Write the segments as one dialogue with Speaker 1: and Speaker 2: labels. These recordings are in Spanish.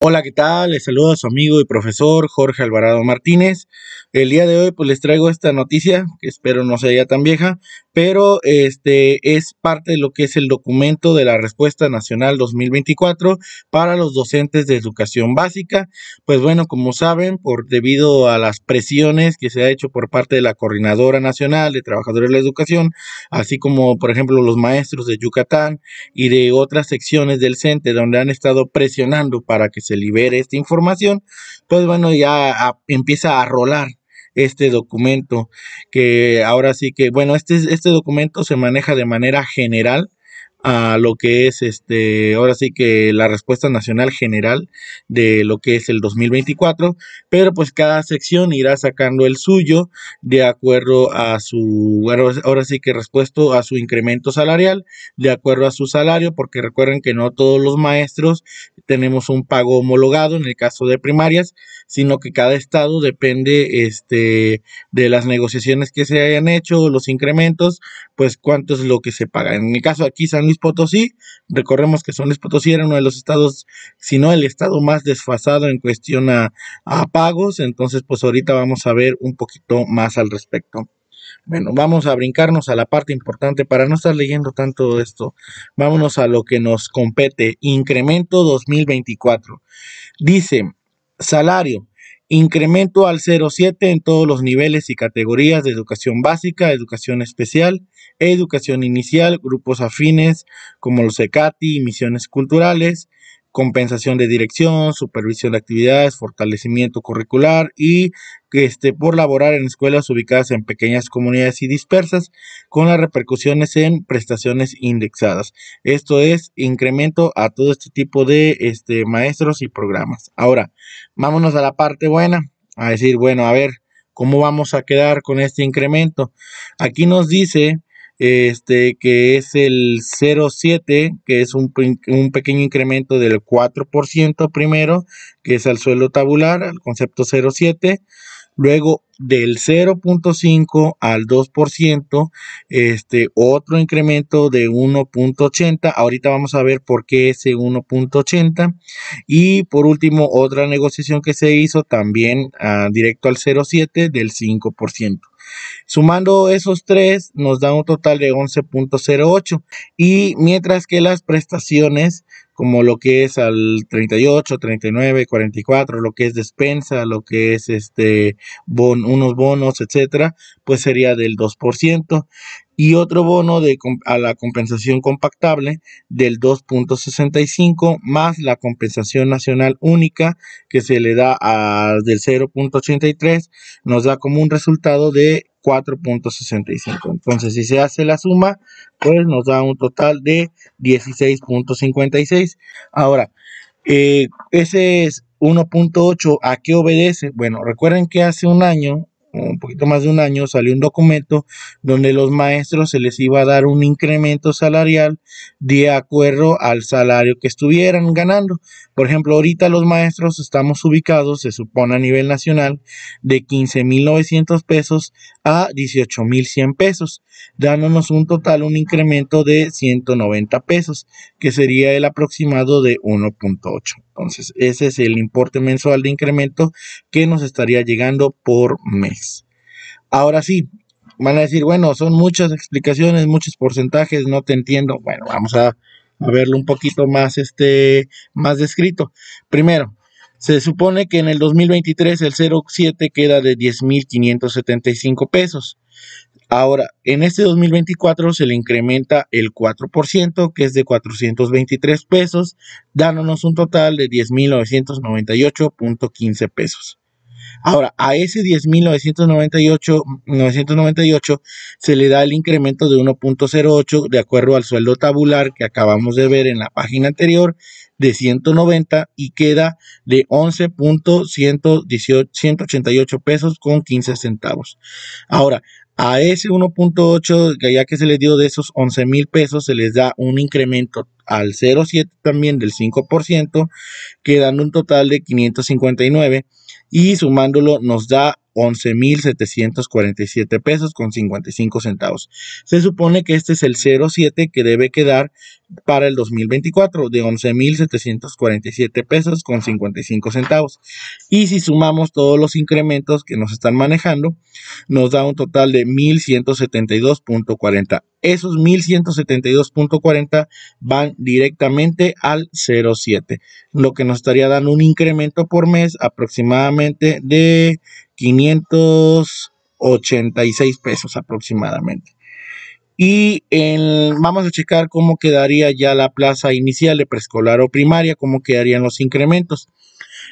Speaker 1: Hola, ¿qué tal? Les saludo a su amigo y profesor Jorge Alvarado Martínez. El día de hoy pues les traigo esta noticia, que espero no sea ya tan vieja, pero este es parte de lo que es el documento de la Respuesta Nacional 2024 para los docentes de educación básica. Pues bueno, como saben, por debido a las presiones que se ha hecho por parte de la Coordinadora Nacional de Trabajadores de la Educación, así como por ejemplo los maestros de Yucatán y de otras secciones del CENTE donde han estado presionando para que se libere esta información, pues bueno, ya empieza a rolar este documento, que ahora sí que, bueno, este, este documento se maneja de manera general, a lo que es este, ahora sí que la respuesta nacional general de lo que es el 2024, pero pues cada sección irá sacando el suyo de acuerdo a su, ahora sí que respuesta a su incremento salarial, de acuerdo a su salario, porque recuerden que no todos los maestros tenemos un pago homologado en el caso de primarias, sino que cada estado depende este, de las negociaciones que se hayan hecho, los incrementos, pues cuánto es lo que se paga. En mi caso aquí, San Luis Potosí. recordemos que son Potosí era uno de los estados, si no el estado más desfasado en cuestión a, a pagos. Entonces, pues ahorita vamos a ver un poquito más al respecto. Bueno, vamos a brincarnos a la parte importante para no estar leyendo tanto esto. Vámonos a lo que nos compete. Incremento 2024. Dice, salario. Incremento al 0,7 en todos los niveles y categorías de educación básica, educación especial, educación inicial, grupos afines como los ECATI y misiones culturales, compensación de dirección, supervisión de actividades, fortalecimiento curricular y este, por laborar en escuelas ubicadas en pequeñas comunidades y dispersas, con las repercusiones en prestaciones indexadas. Esto es incremento a todo este tipo de este, maestros y programas. Ahora, vámonos a la parte buena, a decir, bueno, a ver, ¿cómo vamos a quedar con este incremento? Aquí nos dice este, que es el 0,7, que es un, pequeño incremento del 4% primero, que es al suelo tabular, al concepto 0,7. Luego del 0.5 al 2%, este otro incremento de 1.80. Ahorita vamos a ver por qué ese 1.80. Y por último, otra negociación que se hizo también ah, directo al 0.7 del 5%. Sumando esos tres nos da un total de 11.08 y mientras que las prestaciones como lo que es al 38, 39, 44, lo que es despensa, lo que es este bon, unos bonos, etcétera, pues sería del 2% y otro bono de, a la compensación compactable del 2.65 más la compensación nacional única que se le da del 0.83 nos da como un resultado de 4.65. Entonces, si se hace la suma, pues nos da un total de 16.56. Ahora, eh, ese es 1.8, ¿a qué obedece? Bueno, recuerden que hace un año poquito más de un año, salió un documento donde los maestros se les iba a dar un incremento salarial de acuerdo al salario que estuvieran ganando. Por ejemplo, ahorita los maestros estamos ubicados, se supone a nivel nacional, de 15.900 pesos a 18.100 pesos, dándonos un total, un incremento de 190 pesos, que sería el aproximado de 1.8. Entonces, ese es el importe mensual de incremento que nos estaría llegando por mes. Ahora sí, van a decir, bueno, son muchas explicaciones, muchos porcentajes, no te entiendo. Bueno, vamos a, verlo un poquito más, este, más descrito. Primero, se supone que en el 2023 el 0,7 queda de 10.575 pesos. Ahora, en este 2024 se le incrementa el 4%, que es de 423 pesos, dándonos un total de 10.998.15 pesos. Ahora, a ese 10.998 se le da el incremento de 1.08 de acuerdo al sueldo tabular que acabamos de ver en la página anterior de 190 y queda de 11.188 pesos con 15 centavos. Ahora, a ese 1.8, ya que se le dio de esos 11 mil pesos, se les da un incremento al 0.7 también del 5%, quedando un total de 559 y sumándolo nos da 11.747 pesos con 55 centavos. Se supone que este es el 07 que debe quedar para el 2024 de 11.747 pesos con 55 centavos. Y si sumamos todos los incrementos que nos están manejando, nos da un total de 1.172.40. Esos 1.172.40 van directamente al 0.7, lo que nos estaría dando un incremento por mes aproximadamente de 586 pesos aproximadamente. Y vamos a checar cómo quedaría ya la plaza inicial de preescolar o primaria, cómo quedarían los incrementos.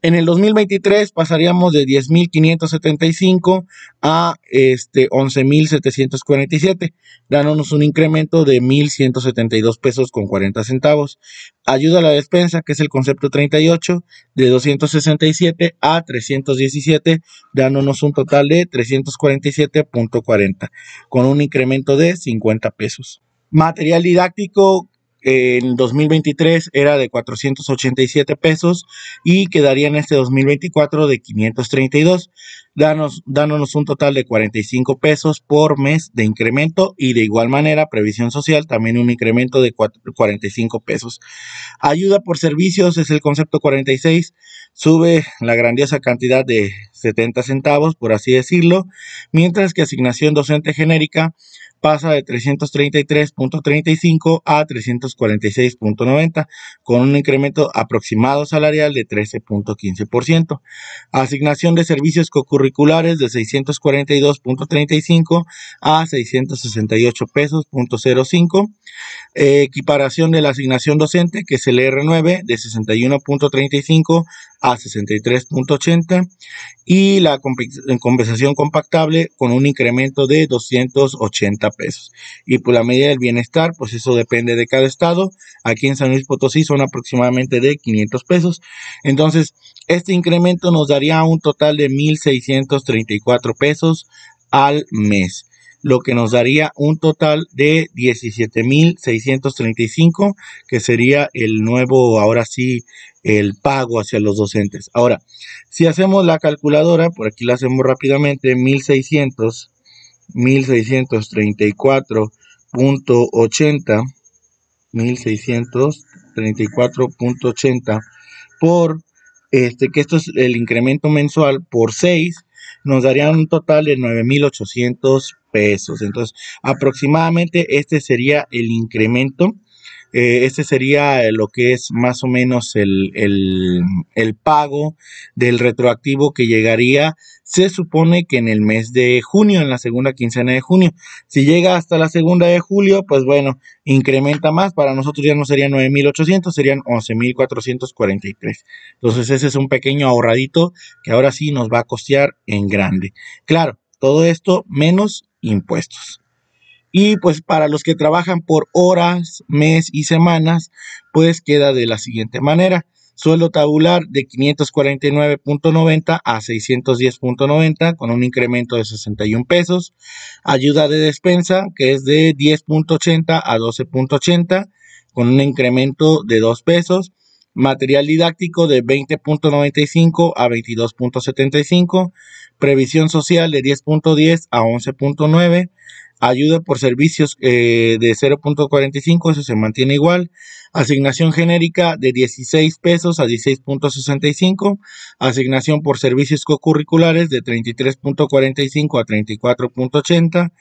Speaker 1: En el 2023 pasaríamos de 10.575 a este, 11.747, dándonos un incremento de 1.172 pesos con 40 centavos. Ayuda a la despensa, que es el concepto 38, de 267 a 317, dándonos un total de 347.40, con un incremento de 50 pesos. Material didáctico en 2023 era de 487 pesos y quedaría en este 2024 de 532, danos, dándonos un total de 45 pesos por mes de incremento y de igual manera previsión social también un incremento de 45 pesos. Ayuda por servicios es el concepto 46, sube la grandiosa cantidad de 70 centavos, por así decirlo, mientras que asignación docente genérica pasa de 333.35 a 346.90, con un incremento aproximado salarial de 13.15%. Asignación de servicios cocurriculares de 642.35 a 668 pesos. equiparación de la asignación docente, que es el R9, de 61.35 a 63.80 y la compensación compactable con un incremento de 280 pesos. Y por pues, la medida del bienestar, pues eso depende de cada estado. Aquí en San Luis Potosí son aproximadamente de 500 pesos. Entonces, este incremento nos daría un total de 1.634 pesos al mes lo que nos daría un total de 17.635, que sería el nuevo, ahora sí, el pago hacia los docentes. Ahora, si hacemos la calculadora, por aquí la hacemos rápidamente, 1.600, 1.634.80, 1.634.80 por este, que esto es el incremento mensual por 6, nos daría un total de 9.800 pesos. Entonces, aproximadamente este sería el incremento. Eh, este sería lo que es más o menos el, pago del retroactivo que llegaría, se supone que en el mes de junio, en la segunda quincena de junio. Si llega hasta la segunda de julio, pues bueno, incrementa más. Para nosotros ya no serían 9.800, serían 11.443. Entonces ese es un pequeño ahorradito que ahora sí nos va a costear en grande. Claro, todo esto menos impuestos. Y pues para los que trabajan por horas, mes y semanas, pues queda de la siguiente manera. Sueldo tabular de 549.90 a 610.90 con un incremento de 61 pesos. Ayuda de despensa que es de 10.80 a 12.80 con un incremento de 2 pesos material didáctico de 20.95 a 22.75, previsión social de 10.10 a 11.9, Ayuda por servicios eh, de 0.45, eso se mantiene igual. Asignación genérica de 16 pesos a 16.65. Asignación por servicios co-curriculares de 33.45 a 34.80.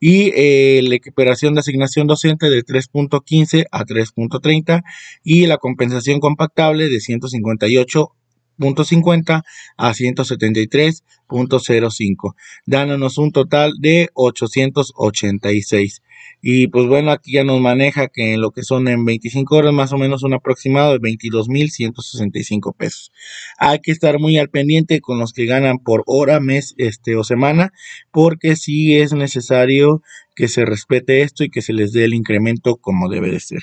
Speaker 1: Y eh, la recuperación de asignación docente de 3.15 a 3.30. Y la compensación compactable de 158 .50 a 173.05, dándonos un total de 886. Y pues bueno, aquí ya nos maneja que en lo que son en 25 horas más o menos un aproximado de 22.165 pesos. Hay que estar muy al pendiente con los que ganan por hora, mes este, o semana, porque sí es necesario que se respete esto y que se les dé el incremento como debe de ser.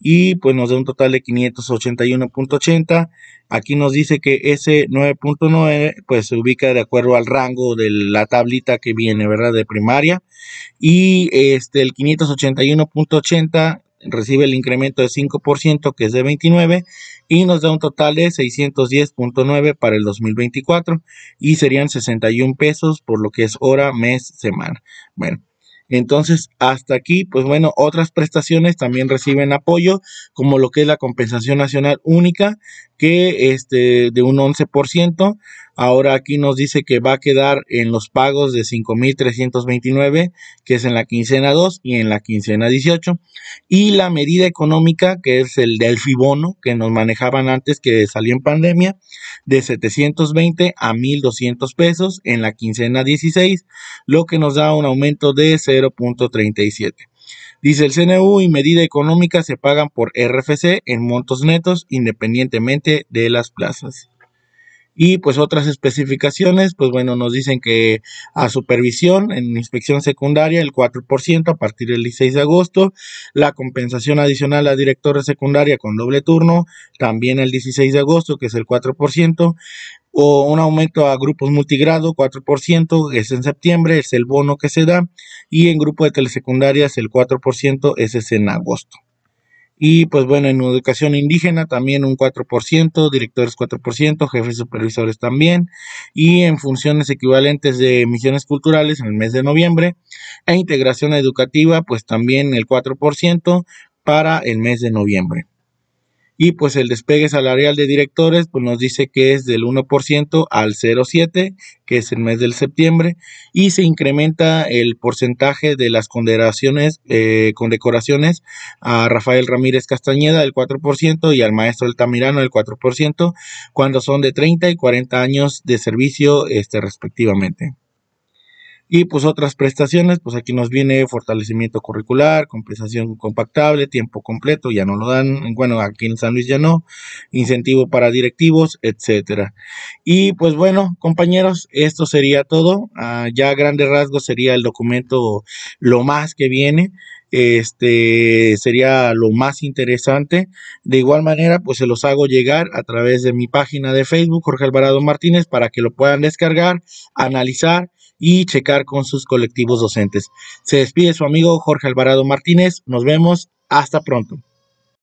Speaker 1: y pues nos da un total de 581.80. Aquí nos dice que ese 9.9 pues se ubica de acuerdo al rango de la tablita que viene, ¿verdad? De primaria. Y este el 581.80 recibe el incremento de 5% que es de 29 y nos da un total de 610.9 para el 2024 y serían 61 pesos por lo que es hora, mes, semana. Bueno, entonces, hasta aquí, pues bueno, otras prestaciones también reciben apoyo, como lo que es la compensación nacional única, que este, de un 11%. Ahora aquí nos dice que va a quedar en los pagos de 5.329, que es en la quincena 2 y en la quincena 18. Y la medida económica, que es el del Fibono, que nos manejaban antes que salió en pandemia, de 720 a 1.200 pesos en la quincena 16, lo que nos da un aumento de 0.37. Dice el CNU y medida económica se pagan por RFC en montos netos independientemente de las plazas. Y pues otras especificaciones, pues bueno, nos dicen que a supervisión en inspección secundaria el 4% a partir del 16 de agosto, la compensación adicional a directora secundaria con doble turno también el 16 de agosto, que es el 4%, o un aumento a grupos multigrado 4%, es en septiembre, es el bono que se da, y en grupo de telesecundarias el 4%, ese es en agosto. Y pues bueno, en educación indígena también un 4%, directores 4%, jefes supervisores también, y en funciones equivalentes de misiones culturales en el mes de noviembre, e integración educativa pues también el 4% para el mes de noviembre. Y pues el despegue salarial de directores pues nos dice que es del 1% al 0,7, que es el mes del septiembre, y se incrementa el porcentaje de las condecoraciones, eh, condecoraciones a Rafael Ramírez Castañeda del 4% y al maestro Altamirano del 4%, cuando son de 30 y 40 años de servicio este, respectivamente. Y pues otras prestaciones, pues aquí nos viene fortalecimiento curricular, compensación compactable, tiempo completo, ya no lo dan, bueno, aquí en San Luis ya no, incentivo para directivos, etcétera. Y pues bueno, compañeros, esto sería todo. Ah, ya a grandes rasgos sería el documento lo más que viene este sería lo más interesante. De igual manera, pues se los hago llegar a través de mi página de Facebook, Jorge Alvarado Martínez, para que lo puedan descargar, analizar y checar con sus colectivos docentes. Se despide su amigo Jorge Alvarado Martínez. Nos vemos. Hasta pronto.